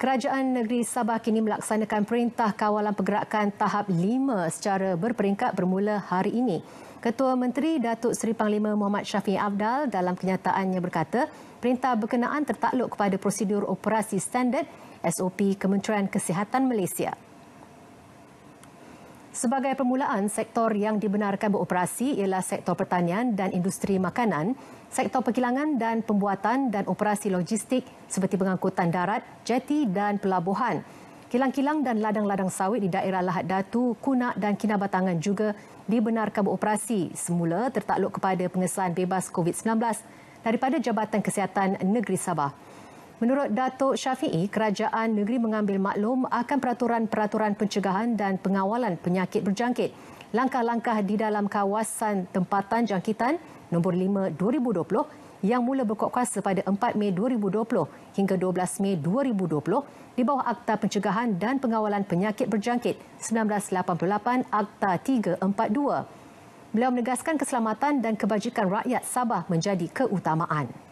Kerajaan Negeri Sabah kini melaksanakan Perintah Kawalan Pergerakan Tahap 5 secara berperingkat bermula hari ini. Ketua Menteri Datuk Seri Panglima Muhammad Syafiq Abdal dalam kenyataannya berkata, perintah berkenaan tertakluk kepada prosedur operasi standard SOP Kementerian Kesihatan Malaysia. Sebagai permulaan, sektor yang dibenarkan beroperasi ialah sektor pertanian dan industri makanan, sektor perkilangan dan pembuatan dan operasi logistik seperti pengangkutan darat, jeti dan pelabuhan. Kilang-kilang dan ladang-ladang sawit di daerah Lahad Datu, Kunak dan Kinabatangan juga dibenarkan beroperasi semula tertakluk kepada pengesahan bebas COVID-19 daripada Jabatan Kesihatan Negeri Sabah. Menurut Datuk Syafiee, kerajaan negeri mengambil maklum akan peraturan-peraturan pencegahan dan pengawalan penyakit berjangkit. Langkah-langkah di dalam kawasan tempatan jangkitan nombor 5 2020 yang mula berkuasa pada 4 Mei 2020 hingga 12 Mei 2020 di bawah Akta Pencegahan dan Pengawalan Penyakit Berjangkit 1988 Akta 342. Beliau menegaskan keselamatan dan kebajikan rakyat Sabah menjadi keutamaan.